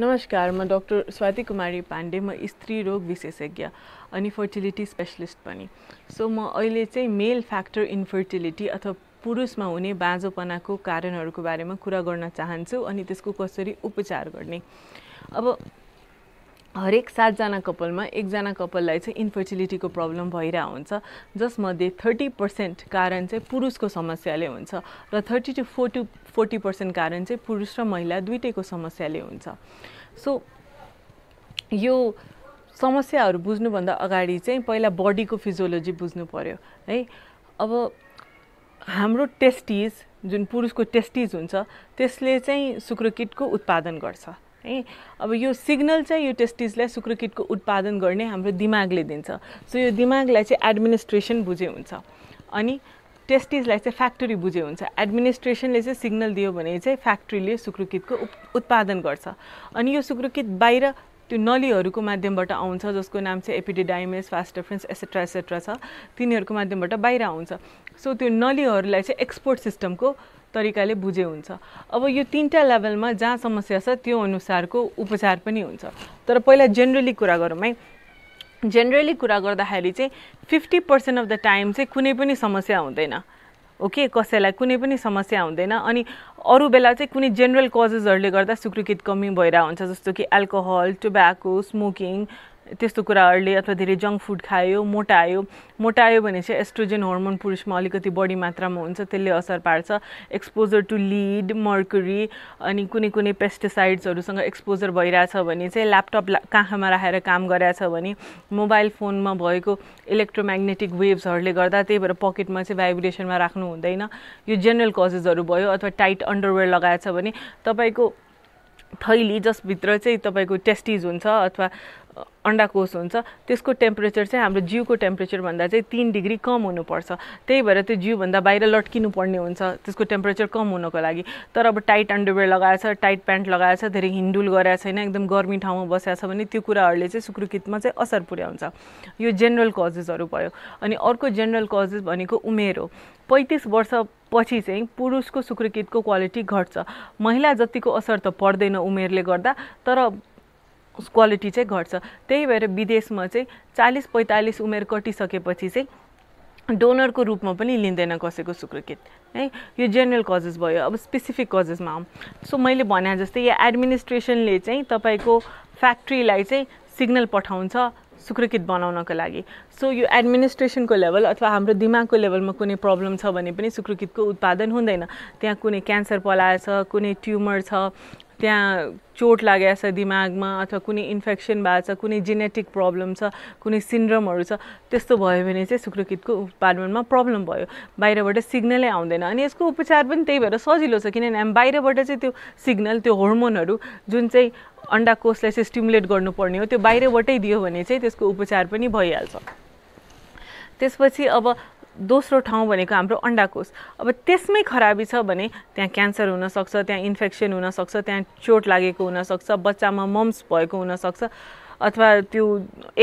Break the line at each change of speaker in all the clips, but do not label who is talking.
नमस्कार म डक्टर स्वाति कुमारी पाण्डे म स्त्री रोग विशेषज्ञ अनि फर्टिलिटी स्पेसलिस्ट पनि सो म अहिले चाहिँ मेल फ्याक्टर इन्फर्टिलिटी अथवा पुरुषमा हुने बाँझोपनाको कारणहरूको बारेमा कुरा गर्न चाहन्छु अनि त्यसको कसरी उपचार गर्ने अब हरेक सातजना कपालमा एकजना कपाललाई चाहिँ इन्फर्टिलिटीको प्रब्लम भइरहेको हुन्छ जसमध्ये थर्टी पर्सेन्ट कारण चाहिँ पुरुषको समस्याले हुन्छ र thirty to forty forty percent कारण चाहिँ पुरुष र महिला दुइटैको समस्याले हुन्छ सो यो समस्याहरू बुझ्नुभन्दा अगाडि चाहिँ पहिला बडीको फिजियोलोजी बुझ्नु पऱ्यो है अब हाम्रो टेस्टिज जुन पुरुषको टेस्टिज हुन्छ त्यसले चाहिँ शुक्रकिटको उत्पादन गर्छ है अब यो सिग्नल चाहिँ यो टेस्टिजलाई शुक्रकिटको उत्पादन गर्ने हाम्रो दिमागले दिन्छ सो यो दिमागलाई चाहिँ एडमिनिस्ट्रेसन बुझे हुन्छ अनि टेस्टिजलाई चाहिँ फ्याक्ट्री बुझे हुन्छ एडमिनिस्ट्रेसनले चाहिँ सिग्नल दियो भने चाहिँ फ्याक्ट्रीले शुक्रकिटको उत्पादन गर्छ अनि यो शुक्रकिट बाहिर त्यो नलीहरूको माध्यमबाट आउँछ जसको नाम चाहिँ एपिडिडाइमेस फास्ट डिफ्रेन्स एसेट्रा एसेट्रा छ तिनीहरूको माध्यमबाट बाहिर आउँछ सो त्यो नलीहरूलाई चाहिँ एक्सपोर्ट सिस्टमको तरिकाले बुझे हुन्छ अब यो तिनवटा लेभलमा जहाँ समस्या छ त्यो अनुसारको उपचार पनि हुन्छ तर पहिला जेनरली कुरा गरौँ है जेनरली कुरा गर्दाखेरि चाहिँ fifty percent of the time चाहिँ कुनै पनि समस्या हुँदैन ओके okay, कसैलाई कुनै पनि समस्या हुँदैन अनि अरू बेला चाहिँ कुनै जेनरल कजेसहरूले गर्दा सुकृकित कमी भइरहेको हुन्छ जस्तो कि एल्कोहल टोब्याको स्मोकिङ त्यस्तो कुराहरूले अथवा धेरै जङ्क फुड खायो मोटायो मोटायो भने चाहिँ एस्ट्रोजेन हर्मोन पुरुषमा अलिकति बढी मात्रामा हुन्छ त्यसले असर पार्छ एक्सपोजर टु लिड मर्करी अनि कुनै कुनै पेस्टिसाइड्सहरूसँग एक्सपोजर भइरहेछ भने चाहिँ ल्यापटप काखमा राखेर काम गरेछ भने मोबाइल फोनमा भएको इलेक्ट्रोम्याग्नेटिक वेभ्सहरूले गर्दा त्यही भएर पकेटमा चाहिँ भाइब्रेसनमा राख्नु हुँदैन यो जेनरल कजेसहरू भयो अथवा टाइट अन्डरवेयर लगाएछ भने तपाईँको थैली जसभित्र चाहिँ तपाईँको टेस्टिज हुन्छ अथवा अन्डाकोष हुन्छ त्यसको टेम्परेचर चाहिँ हाम्रो जिउको टेम्परेचरभन्दा चाहिँ तिन डिग्री कम हुनुपर्छ त्यही भएर त्यो जिउभन्दा बाहिर लट्किनु पर्ने हुन्छ त्यसको टेम्परेचर कम हुनको लागि तर अब टाइट अन्डरवेयर लगाएछ टाइट प्यान्ट लगाएछ धेरै हिन्डुल गराएको छैन एकदम गर्मी ठाउँमा बसेको छ भने त्यो कुराहरूले चाहिँ सुकृकितमा चाहिँ असर पुर्याउँछ यो जेनरल कजेसहरू भयो अनि अर्को जेनरल कजेस भनेको उमेर हो पैँतिस वर्षपछि चाहिँ पुरुषको सुकृकितको क्वालिटी घट्छ महिला जतिको असर त पर्दैन उमेरले गर्दा तर क्वालिटी चाहिँ घट्छ त्यही भएर विदेशमा चाहिँ चालिस पैँतालिस उमेर कटिसकेपछि चाहिँ डोनरको रूपमा पनि लिँदैन कसैको सुक्रकिट है यो जेनरल कजेस भयो अब स्पेसिफिक कजेसमा आऊँ सो मैले भने जस्तै यो एडमिनिस्ट्रेसनले चाहिँ तपाईँको फ्याक्ट्रीलाई चाहिँ सिग्नल पठाउँछ सुकृकित बनाउनको लागि सो यो एडमिनिस्ट्रेसनको लेभल अथवा हाम्रो दिमागको लेभलमा कुनै प्रब्लम छ भने पनि सुकृकितको उत्पादन हुँदैन त्यहाँ कुनै क्यान्सर पलाएछ कुनै ट्युमर छ त्यहाँ चोट लागेको छ दिमागमा अथवा कुनै इन्फेक्सन भएको छ कुनै जेनेटिक प्रब्लम छ कुनै सिन्ड्रमहरू छ त्यस्तो भयो भने चाहिँ शुक्रकितको उत्पादनमा प्रब्लम भयो बाहिरबाट सिग्नलै आउँदैन अनि यसको उपचार पनि त्यही भएर सजिलो छ किनभने हामी बाहिरबाट चाहिँ त्यो सिग्नल त्यो हर्मोनहरू जुन चाहिँ कोषलाई चाहिँ स्टिमुलेट गर्नुपर्ने हो त्यो बाहिरबाटै दियो भने चाहिँ त्यसको उपचार पनि भइहाल्छ त्यसपछि अब दोस्रो ठाउँ भनेको हाम्रो अन्डाकोष अब त्यसमै खराबी छ भने त्यहाँ क्यान्सर हुनसक्छ त्यहाँ इन्फेक्सन हुनसक्छ त्यहाँ चोट लागेको हुनसक्छ बच्चामा मम्स भएको हुनसक्छ अथवा त्यो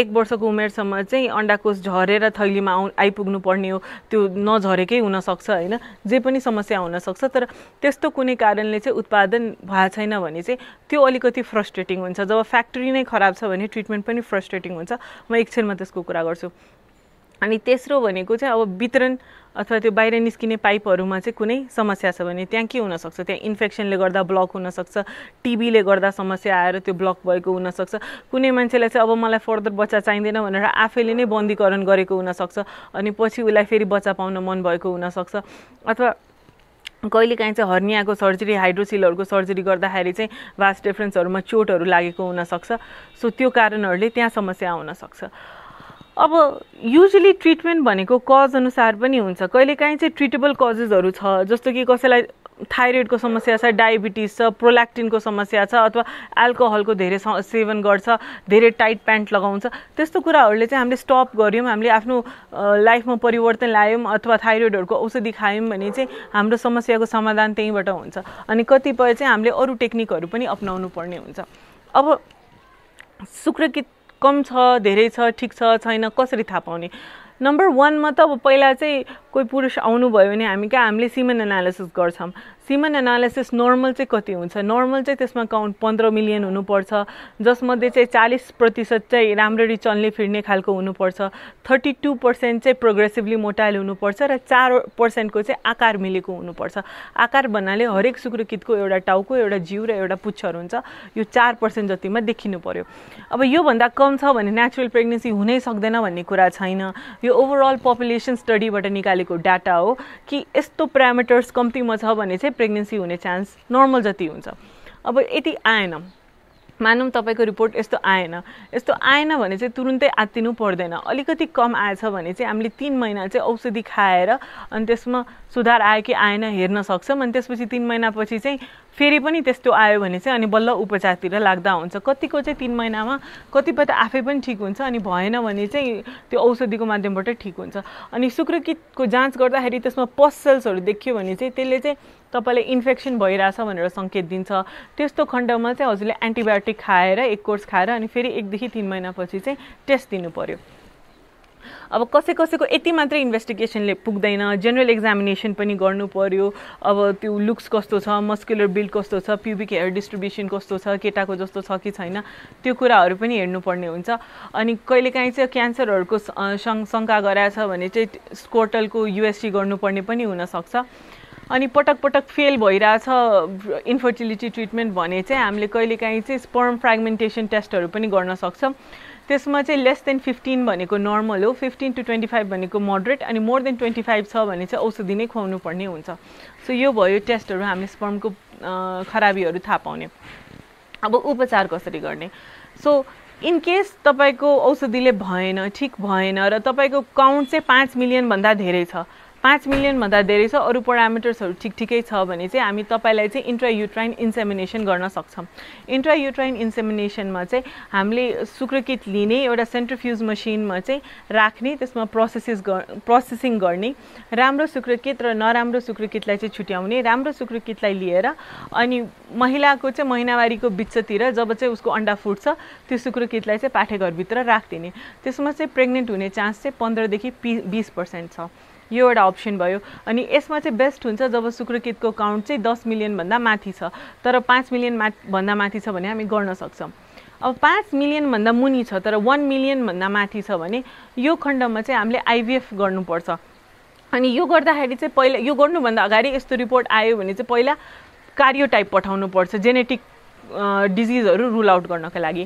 एक वर्षको उमेरसम्म चाहिँ अन्डाकोष झरेर थैलीमा आउ आइपुग्नु पर्ने हो त्यो नझरेकै हुनसक्छ होइन जे पनि समस्या हुनसक्छ तर त्यस्तो कुनै कारणले चाहिँ उत्पादन भएको छैन भने चाहिँ त्यो अलिकति फ्रस्ट्रेटिङ हुन्छ जब फ्याक्ट्री नै खराब छ भने ट्रिटमेन्ट पनि फ्रस्ट्रेटिङ हुन्छ म एकछिनमा त्यसको कुरा गर्छु अनि तेस्रो भनेको चाहिँ अब वितरण अथवा त्यो बाहिर निस्किने पाइपहरूमा चाहिँ कुनै समस्या छ भने त्यहाँ के हुनसक्छ त्यहाँ इन्फेक्सनले गर्दा ब्लक हुनसक्छ टिबीले गर्दा समस्या आएर त्यो ब्लक भएको हुनसक्छ कुनै मान्छेलाई चाहिँ अब मलाई फर्दर बच्चा चाहिँदैन भनेर आफैले नै बन्दीकरण गरेको हुनसक्छ अनि पछि उसलाई फेरि बच्चा पाउन मन भएको हुनसक्छ अथवा कहिलेकाहीँ चाहिँ हर्नियाको सर्जरी हाइड्रोसिलहरूको सर्जरी गर्दाखेरि चाहिँ भास्ट डिफ्रेन्सहरूमा चोटहरू लागेको हुनसक्छ सो त्यो कारणहरूले त्यहाँ समस्या आउनसक्छ अब युजली ट्रिटमेन्ट भनेको कज अनुसार पनि हुन्छ कहिलेकाहीँ चाहिँ ट्रिटेबल कजेसहरू छ जस्तो कि कसैलाई थाइरोइडको समस्या छ डायबिटिज छ प्रोल्याक्टिनको समस्या छ अथवा एल्कोहलको धेरै सेवन गर्छ धेरै टाइट प्यान्ट लगाउँछ त्यस्तो कुराहरूले चाहिँ हामीले स्टप गऱ्यौँ हामीले आफ्नो लाइफमा परिवर्तन ल्यायौँ अथवा थाइरोइडहरूको औषधि खायौँ भने चाहिँ हाम्रो समस्याको समाधान त्यहीँबाट हुन्छ अनि कतिपय चाहिँ हामीले अरू टेक्निकहरू पनि अप्नाउनु पर्ने हुन्छ अब शुक्रकित कम छ धेरै छ ठिक छ छैन कसरी थाहा पाउने नम्बर वानमा त अब पहिला चाहिँ कोही पुरुष आउनुभयो भने हामी कहाँ हामीले सिमन एनालाइसिस गर्छौँ सिमन एनालाइसिस नर्मल चाहिँ कति हुन्छ नर्मल चाहिँ त्यसमा काउन्ट पन्ध्र मिलियन हुनुपर्छ जसमध्ये चाहिँ चालिस प्रतिशत चाहिँ राम्ररी चल्ने फिर्ने खालको हुनुपर्छ थर्टी टू पर्सेन्ट चाहिँ प्रोग्रेसिभली मोटाइल हुनुपर्छ र चार पर्सेन्टको चाहिँ आकार मिलेको हुनुपर्छ आकार भन्नाले हरेक सुकुरकितको एउटा टाउको एउटा जिउ र एउटा पुच्छर हुन्छ यो चार पर्सेन्ट जतिमा देखिनु पऱ्यो अब योभन्दा कम छ भने नेचुरल प्रेग्नेन्सी हुनै सक्दैन भन्ने कुरा छैन यो ओभरअल पपुलेसन स्टडीबाट निकालेको डाटा हो कि यस्तो प्यारामिटर्स कम्तीमा छ भने चाहिँ प्रेग्नेन्सी हुने चान्स नर्मल जति हुन्छ अब यति आएन मानौँ तपाईँको रिपोर्ट यस्तो आएन यस्तो आएन भने चाहिँ तुरुन्तै आत्तिनु पर्दैन अलिकति कम आएछ भने चाहिँ हामीले तिन महिना चाहिँ औषधि खाएर अनि त्यसमा सुधार आयो कि आएन हेर्न सक्छौँ अनि त्यसपछि तिन महिनापछि चाहिँ फेरि पनि त्यस्तो आयो भने चाहिँ अनि बल्ल उपचारतिर लाग्दा हुन्छ कतिको चाहिँ तिन महिनामा कतिपय त आफै पनि ठिक हुन्छ अनि भएन भने चाहिँ त्यो औषधिको माध्यमबाट ठिक हुन्छ अनि शुक्रकितको जाँच गर्दाखेरि त्यसमा पसल्सहरू देखियो भने चाहिँ त्यसले चाहिँ तपाईँलाई इन्फेक्सन भइरहेछ भनेर सङ्केत दिन्छ त्यस्तो खण्डमा चाहिँ हजुरले एन्टिबायोटिक खाएर एक कोर्स खाएर अनि फेरि एकदेखि तिन महिनापछि चाहिँ टेस्ट दिनु पऱ्यो अब कसै कसैको यति मात्रै इन्भेस्टिगेसनले पुग्दैन जेनरल एक्जामिनेसन पनि गर्नु पर्यो अब त्यो लुक्स कस्तो छ मस्कुलर बिल्ड कस्तो छ प्युबिक हेयर डिस्ट्रिब्युसन कस्तो छ केटाको जस्तो छ कि छैन त्यो कुराहरू पनि हेर्नुपर्ने हुन्छ अनि कहिलेकाहीँ चाहिँ क्यान्सरहरूको शङ्का गराएछ भने चाहिँ स्कोटलको युएससी गर्नुपर्ने पनि हुनसक्छ अनि पटक पटक फेल भइरहेछ इन्फर्टिलिटी ट्रिटमेन्ट भने चाहिँ हामीले कहिलेकाहीँ चाहिँ स्पर्म फ्रेगमेन्टेसन टेस्टहरू पनि गर्न सक्छौँ त्यसमा चाहिँ लेस देन फिफ्टिन भनेको नर्मल हो फिफ्टिन टु ट्वेन्टी फाइभ भनेको मोडरेट अनि मोर देन ट्वेन्टी फाइभ छ भने चाहिँ औषधि नै खुवाउनु पर्ने हुन्छ सो यो भयो टेस्टहरू हामीले स्पर्मको खराबीहरू थाहा पाउने अब उपचार कसरी गर्ने सो इन केस तपाईँको औषधिले भएन ठिक भएन र तपाईँको काउन्ट चाहिँ पाँच मिलियनभन्दा धेरै छ पाँच मिलियनभन्दा धेरै छ अरू प्यारामिटर्सहरू ठिक ठिकै छ भने चाहिँ हामी तपाईँलाई चाहिँ इन्ट्रायुट्राइन इन्सेमिनेसन गर्न सक्छौँ इन्ट्रायुट्राइन इन्सेमिनेसनमा चाहिँ हामीले सुक्रकित लिने एउटा सेन्ट्रिफ्युज मसिनमा चाहिँ राख्ने त्यसमा प्रोसेसेस प्रोसेसिङ गर्ने राम्रो सुक्रकित र नराम्रो सुक्रकितलाई चाहिँ छुट्याउने राम्रो सुक्रकितलाई लिएर अनि महिलाको चाहिँ महिनावारीको बिचतिर जब चाहिँ उसको अन्डा फुट्छ त्यो सुक्रकितलाई चाहिँ पाठेघरभित्र राखिदिने त्यसमा चाहिँ प्रेग्नेन्ट हुने चान्स चाहिँ पन्ध्रदेखि पि बिस पर्सेन्ट छ यो एउटा अप्सन भयो अनि यसमा चाहिँ बेस्ट हुन्छ जब शुक्रकितको काउन्ट चाहिँ दस मिलियनभन्दा माथि छ तर पाँच मिलियन मा भन्दा माथि छ भने हामी गर्न सक्छौँ अब पाँच मिलियनभन्दा मुनि छ तर वान मिलियनभन्दा माथि छ भने यो खण्डमा चाहिँ हामीले आइबिएफ गर्नुपर्छ अनि यो गर्दाखेरि चाहिँ पहिला यो गर्नुभन्दा अगाडि यस्तो रिपोर्ट आयो भने चाहिँ पहिला पठाउनु पठाउनुपर्छ जेनेटिक डिजिजहरू रुल आउट गर्नको लागि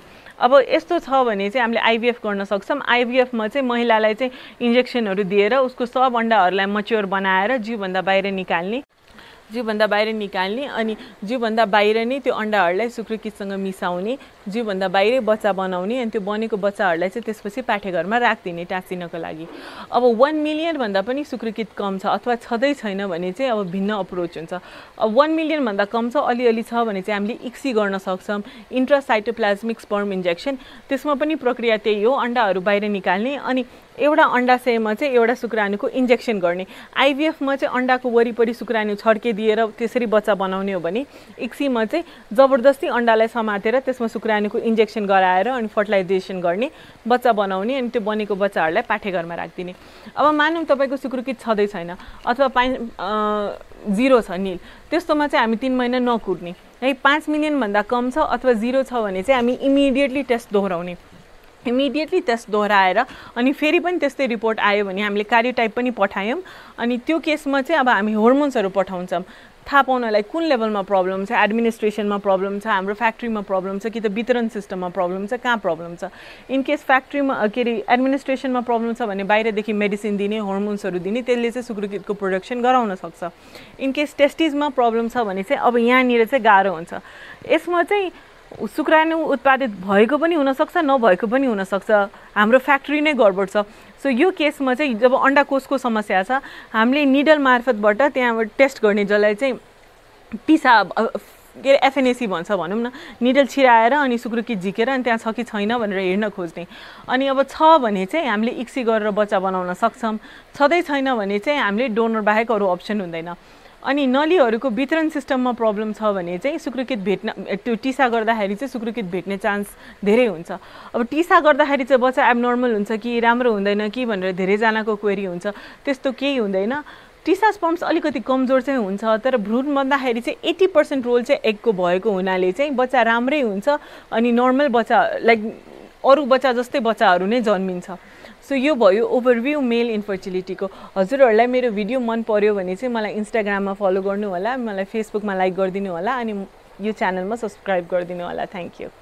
अब यस्तो छ भने चाहिँ हामीले आइभिएफ गर्न सक्छौँ आइभिएफमा चाहिँ महिलालाई चाहिँ इन्जेक्सनहरू दिएर उसको सब अन्डाहरूलाई मच्योर बनाएर जिउभन्दा बाहिर निकाल्ने जिउभन्दा बाहिर निकाल्ने अनि जिउभन्दा बाहिर नै त्यो अन्डाहरूलाई सुक्रिकीसँग मिसाउने जिउभन्दा बाहिरै बच्चा बनाउने अनि त्यो बनेको बच्चाहरूलाई चाहिँ त्यसपछि पाठेघरमा राखिदिने टाँसिनको लागि अब वान मिलियनभन्दा पनि सुक्रुकित कम छ अथवा छँदै छैन भने चाहिँ अब भिन्न अप्रोच हुन्छ अब वान मिलियनभन्दा कम छ अलिअलि छ भने चाहिँ हामीले इक्सी गर्न सक्छौँ इन्ट्रासाइटोप्लाज्मिक स्पर्म इन्जेक्सन त्यसमा पनि प्रक्रिया त्यही हो अन्डाहरू बाहिर निकाल्ने अनि एउटा अन्डाशयमा चाहिँ एउटा सुक्रानुको इन्जेक्सन गर्ने आइभिएफमा चाहिँ अन्डाको वरिपरि सुक्राणु दिएर त्यसरी बच्चा बनाउने हो भने इक्सीमा चाहिँ जबरजस्ती अन्डालाई समातेर त्यसमा सुक्रानुको इन्जेक्सन गराएर अनि फर्टिलाइजेसन गर्ने बच्चा बनाउने अनि त्यो बनेको बच्चाहरूलाई पाठेघरमा राखिदिने अब मानौँ तपाईँको सुकुर्कित छँदै छैन अथवा पाइ जिरो छ निल त्यस्तोमा चाहिँ हामी तिन महिना नकुट्ने है पाँच मिलियनभन्दा कम छ अथवा जिरो छ भने चाहिँ हामी इमिडिएटली टेस्ट दोहोऱ्याउने इमिडिएटली त्यस दोहोऱ्याएर अनि फेरि पनि त्यस्तै रिपोर्ट आयो भने हामीले कार्योटाइप पनि पठायौँ अनि त्यो केसमा चाहिँ अब हामी हर्मोन्सहरू पठाउँछौँ थाहा पाउनलाई कुन लेभलमा प्रब्लम छ एडमिनिस्ट्रेसनमा प्रब्लम छ हाम्रो फ्याक्ट्रीमा प्रब्लम छ कि त वितरण सिस्टममा प्रब्लम छ कहाँ प्रब्लम छ इनकेस फ्याक्ट्रीमा के अरे एडमिनिस्ट्रेसनमा प्रब्लम छ भने बाहिरदेखि मेडिसिन दिने हर्मोन्सहरू दिने त्यसले चाहिँ सुकृतको प्रोडक्सन गराउन सक्छ इन केस टेस्टिजमा प्रब्लम छ भने चाहिँ अब यहाँनिर चाहिँ गाह्रो हुन्छ यसमा चाहिँ शुक्राणु उत्पादित भएको पनि हुनसक्छ नभएको पनि हुनसक्छ हाम्रो फ्याक्ट्री नै गडबड छ सो यो केसमा चाहिँ जब कोषको समस्या छ हामीले निडल मार्फतबाट त्यहाँबाट टेस्ट गर्ने जसलाई चाहिँ पिसा के अरे एफएनएसी भन्छ भनौँ न निडल छिराएर अनि सुक्रुकी झिकेर अनि त्यहाँ छ कि छैन भनेर हेर्न खोज्ने अनि अब छ भने चाहिँ हामीले इक्सी गरेर बच्चा बनाउन सक्छौँ छँदै छैन भने चाहिँ हामीले डोनर बाहेक अरू अप्सन हुँदैन अनि नलीहरूको वितरण सिस्टममा प्रब्लम छ भने चाहिँ सुकृकृत भेट्न त्यो टिसा गर्दाखेरि चाहिँ सुकृकृत भेट्ने चान्स धेरै हुन्छ अब टिसा गर्दाखेरि चाहिँ बच्चा एबनर्मल हुन्छ कि राम्रो हुँदैन कि भनेर धेरैजनाको क्वेरी हुन्छ त्यस्तो केही हुँदैन टिसा स्पम्स अलिकति कमजोर चाहिँ हुन्छ तर भ्रूण बन्दाखेरि चाहिँ एट्टी पर्सेन्ट रोल चाहिँ एगको भएको हुनाले चाहिँ बच्चा राम्रै हुन्छ अनि नर्मल बच्चा लाइक अरू बच्चा जस्तै बच्चाहरू नै जन्मिन्छ सो यो भयो ओभरभ्यू मेल इन्फर्टिलिटीको हजुरहरूलाई मेरो भिडियो मन पऱ्यो भने चाहिँ मलाई इन्स्टाग्राममा फलो गर्नु होला मलाई फेसबुकमा लाइक गरिदिनु होला अनि यो च्यानलमा सब्सक्राइब गरिदिनु होला थ्याङ्क यू